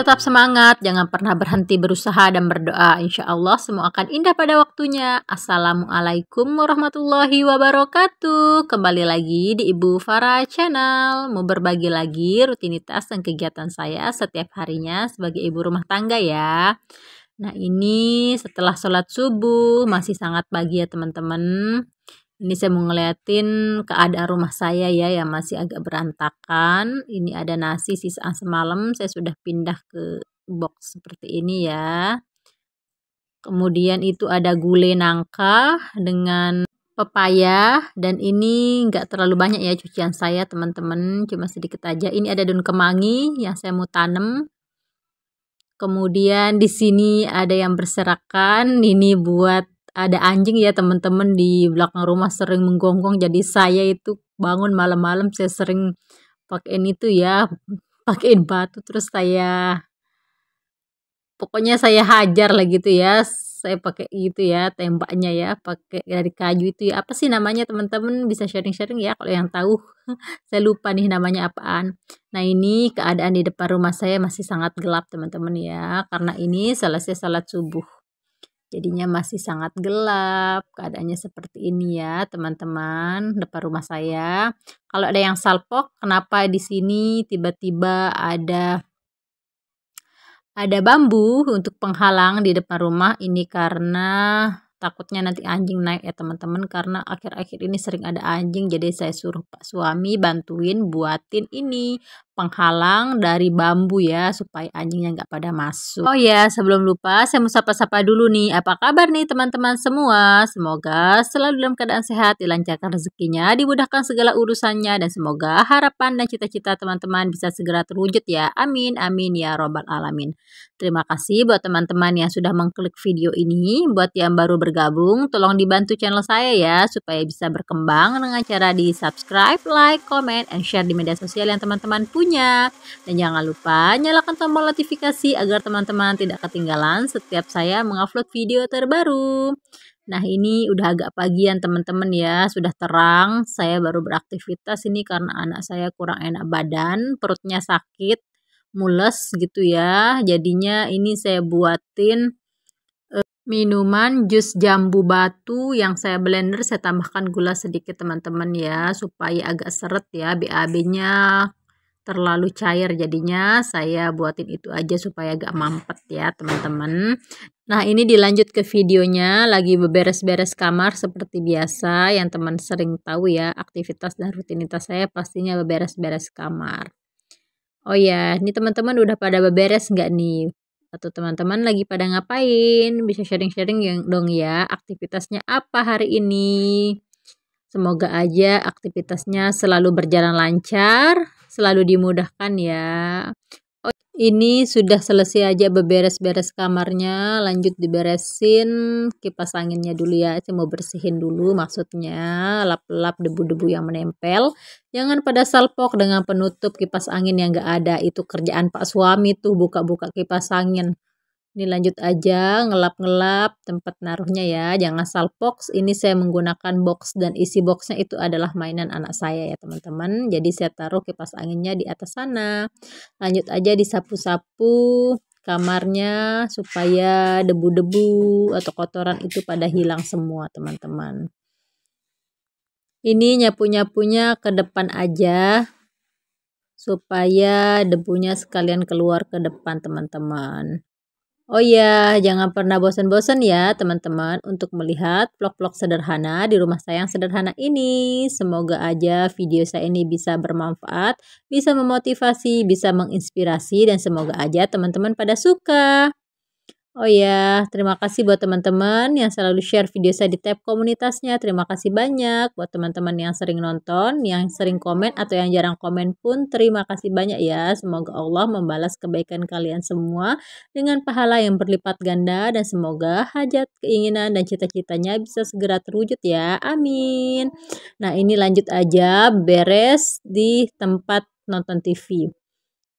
tetap semangat, jangan pernah berhenti berusaha dan berdoa. Insya Allah semua akan indah pada waktunya. Assalamualaikum warahmatullahi wabarakatuh. Kembali lagi di Ibu Farah Channel. Mau berbagi lagi rutinitas dan kegiatan saya setiap harinya sebagai ibu rumah tangga ya. Nah ini setelah sholat subuh masih sangat pagi ya teman-teman ini saya mau ngeliatin keadaan rumah saya ya yang masih agak berantakan ini ada nasi sisa semalam saya sudah pindah ke box seperti ini ya kemudian itu ada gulai nangka dengan pepaya dan ini nggak terlalu banyak ya cucian saya teman-teman cuma sedikit aja ini ada daun kemangi yang saya mau tanam kemudian di sini ada yang berserakan ini buat ada anjing ya teman-teman di belakang rumah sering menggonggong jadi saya itu bangun malam-malam saya sering pakaiin itu ya pakaiin batu terus saya pokoknya saya hajar lah gitu ya saya pakai itu ya tembaknya ya pakai dari kayu itu ya apa sih namanya teman-teman bisa sharing-sharing ya kalau yang tahu saya lupa nih namanya apaan nah ini keadaan di depan rumah saya masih sangat gelap teman-teman ya karena ini selesai salat subuh Jadinya masih sangat gelap. Keadaannya seperti ini ya, teman-teman, depan rumah saya. Kalau ada yang salpok, kenapa di sini tiba-tiba ada ada bambu untuk penghalang di depan rumah ini karena takutnya nanti anjing naik ya teman-teman karena akhir-akhir ini sering ada anjing jadi saya suruh Pak suami bantuin buatin ini penghalang dari bambu ya supaya anjingnya nggak pada masuk. Oh ya sebelum lupa saya mau sapa-sapa dulu nih apa kabar nih teman-teman semua semoga selalu dalam keadaan sehat dilancarkan rezekinya dimudahkan segala urusannya dan semoga harapan dan cita-cita teman-teman bisa segera terwujud ya amin amin ya robbal alamin. Terima kasih buat teman-teman yang sudah mengklik video ini buat yang baru bergabung tolong dibantu channel saya ya supaya bisa berkembang dengan cara di subscribe, like, comment, and share di media sosial yang teman-teman punya punya. Dan jangan lupa nyalakan tombol notifikasi agar teman-teman tidak ketinggalan setiap saya mengupload video terbaru. Nah ini udah agak pagian teman-teman ya, sudah terang. Saya baru beraktivitas ini karena anak saya kurang enak badan, perutnya sakit, mules gitu ya. Jadinya ini saya buatin eh, minuman jus jambu batu yang saya blender saya tambahkan gula sedikit teman-teman ya supaya agak seret ya BAB-nya terlalu cair jadinya saya buatin itu aja supaya gak mampet ya teman-teman nah ini dilanjut ke videonya lagi beberes-beres kamar seperti biasa yang teman sering tahu ya aktivitas dan rutinitas saya pastinya beberes-beres kamar oh ya ini teman-teman udah pada beberes gak nih atau teman-teman lagi pada ngapain bisa sharing-sharing dong ya aktivitasnya apa hari ini Semoga aja aktivitasnya selalu berjalan lancar, selalu dimudahkan ya. Oh, ini sudah selesai aja beberes-beres kamarnya, lanjut diberesin kipas anginnya dulu ya. Saya mau bersihin dulu maksudnya lap-lap debu-debu yang menempel. Jangan pada salpok dengan penutup kipas angin yang gak ada. Itu kerjaan Pak suami tuh buka-buka kipas angin. Ini lanjut aja ngelap-ngelap tempat naruhnya ya. Jangan asal box. Ini saya menggunakan box dan isi boxnya itu adalah mainan anak saya ya teman-teman. Jadi saya taruh kipas anginnya di atas sana. Lanjut aja disapu-sapu kamarnya supaya debu-debu atau kotoran itu pada hilang semua teman-teman. Ini nyapu-nyapunya ke depan aja supaya debunya sekalian keluar ke depan teman-teman. Oh iya, jangan pernah bosan-bosan ya teman-teman untuk melihat vlog-vlog sederhana di rumah saya yang sederhana ini. Semoga aja video saya ini bisa bermanfaat, bisa memotivasi, bisa menginspirasi, dan semoga aja teman-teman pada suka. Oh ya, terima kasih buat teman-teman yang selalu share video saya di tab komunitasnya. Terima kasih banyak buat teman-teman yang sering nonton, yang sering komen atau yang jarang komen pun terima kasih banyak ya. Semoga Allah membalas kebaikan kalian semua dengan pahala yang berlipat ganda dan semoga hajat, keinginan dan cita-citanya bisa segera terwujud ya. Amin. Nah, ini lanjut aja beres di tempat nonton TV.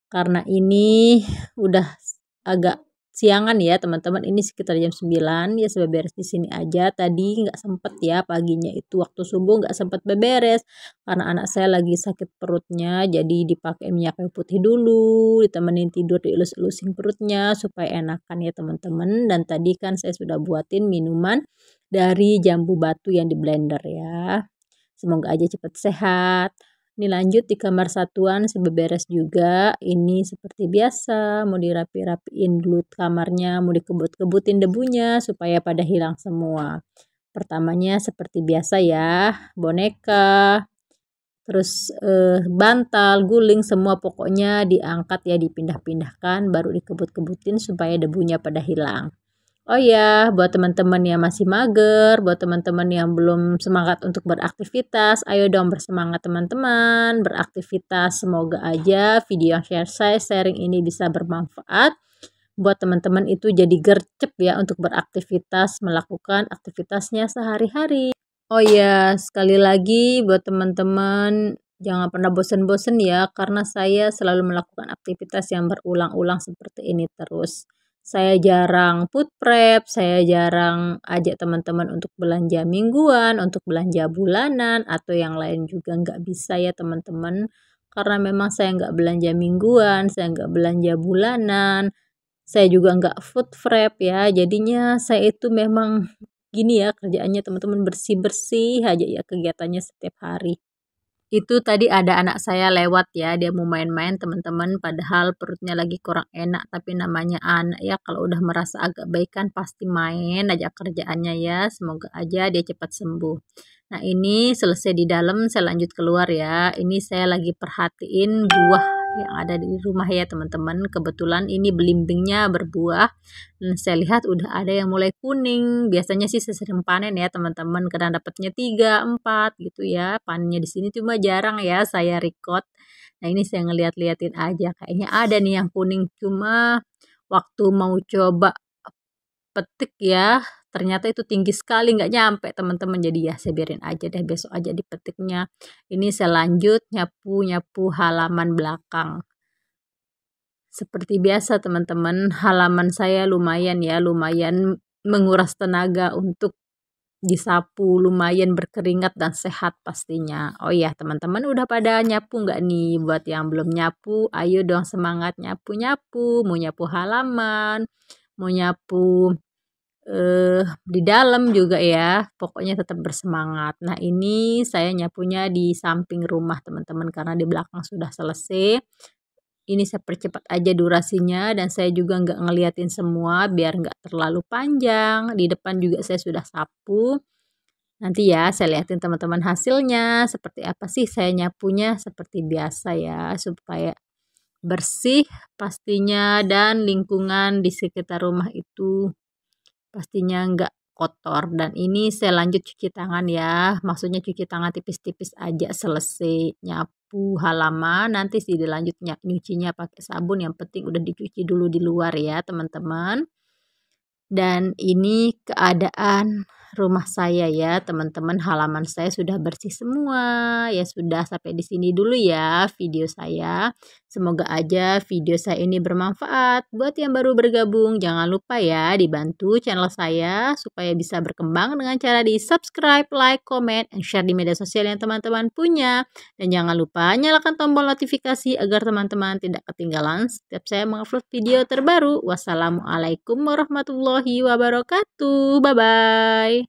Karena ini udah agak siangan ya teman-teman ini sekitar jam 9 ya sebab beres di sini aja tadi nggak sempet ya paginya itu waktu subuh nggak sempet beberes karena anak saya lagi sakit perutnya jadi dipakai minyak kayu putih dulu ditemenin tidur dielus-elusin perutnya supaya enakan ya teman-teman dan tadi kan saya sudah buatin minuman dari jambu batu yang di blender ya semoga aja cepat sehat ini lanjut di kamar satuan sebeberes juga. Ini seperti biasa, mau dirapi-rapiin dulu kamarnya, mau dikebut-kebutin debunya supaya pada hilang semua. Pertamanya seperti biasa ya, boneka, terus eh, bantal, guling, semua pokoknya diangkat ya, dipindah-pindahkan, baru dikebut-kebutin supaya debunya pada hilang. Oh ya, buat teman-teman yang masih mager, buat teman-teman yang belum semangat untuk beraktivitas, ayo dong bersemangat teman-teman, beraktivitas. Semoga aja video yang share saya sharing ini bisa bermanfaat buat teman-teman itu jadi gercep ya untuk beraktivitas, melakukan aktivitasnya sehari-hari. Oh ya, sekali lagi buat teman-teman jangan pernah bosen-bosen ya karena saya selalu melakukan aktivitas yang berulang-ulang seperti ini terus saya jarang food prep, saya jarang ajak teman-teman untuk belanja mingguan, untuk belanja bulanan, atau yang lain juga nggak bisa ya teman-teman. Karena memang saya nggak belanja mingguan, saya nggak belanja bulanan, saya juga nggak food prep ya. Jadinya saya itu memang gini ya kerjaannya teman-teman bersih-bersih aja ya kegiatannya setiap hari itu tadi ada anak saya lewat ya dia mau main-main teman-teman padahal perutnya lagi kurang enak tapi namanya anak ya kalau udah merasa agak baik kan pasti main aja kerjaannya ya semoga aja dia cepat sembuh nah ini selesai di dalam saya lanjut keluar ya ini saya lagi perhatiin buah yang ada di rumah ya teman-teman. Kebetulan ini belimbingnya berbuah. Dan hmm, saya lihat udah ada yang mulai kuning. Biasanya sih sesering panen ya teman-teman karena dapatnya 3, 4 gitu ya. Panennya di sini cuma jarang ya saya record. Nah ini saya ngeliat-liatin aja kayaknya ada nih yang kuning cuma waktu mau coba petik ya ternyata itu tinggi sekali nggak nyampe teman-teman jadi ya saya biarin aja deh besok aja dipetiknya ini saya lanjut nyapu nyapu halaman belakang seperti biasa teman-teman halaman saya lumayan ya lumayan menguras tenaga untuk disapu lumayan berkeringat dan sehat pastinya oh iya teman-teman udah pada nyapu nggak nih buat yang belum nyapu ayo dong semangat nyapu nyapu mau nyapu halaman mau nyapu eh, di dalam juga ya pokoknya tetap bersemangat nah ini saya nyapunya di samping rumah teman-teman karena di belakang sudah selesai ini saya percepat aja durasinya dan saya juga nggak ngeliatin semua biar nggak terlalu panjang di depan juga saya sudah sapu nanti ya saya liatin teman-teman hasilnya seperti apa sih saya nyapunya seperti biasa ya supaya bersih pastinya dan lingkungan di sekitar rumah itu pastinya nggak kotor dan ini saya lanjut cuci tangan ya maksudnya cuci tangan tipis-tipis aja selesai nyapu halaman nanti sih dilanjut nyucinya pakai sabun yang penting udah dicuci dulu di luar ya teman-teman dan ini keadaan rumah saya ya teman-teman halaman saya sudah bersih semua ya sudah sampai di sini dulu ya video saya semoga aja video saya ini bermanfaat buat yang baru bergabung jangan lupa ya dibantu channel saya supaya bisa berkembang dengan cara di subscribe like comment and share di media sosial yang teman-teman punya dan jangan lupa nyalakan tombol notifikasi agar teman-teman tidak ketinggalan setiap saya mengupload video terbaru wassalamualaikum warahmatullahi wabarakatuh bye bye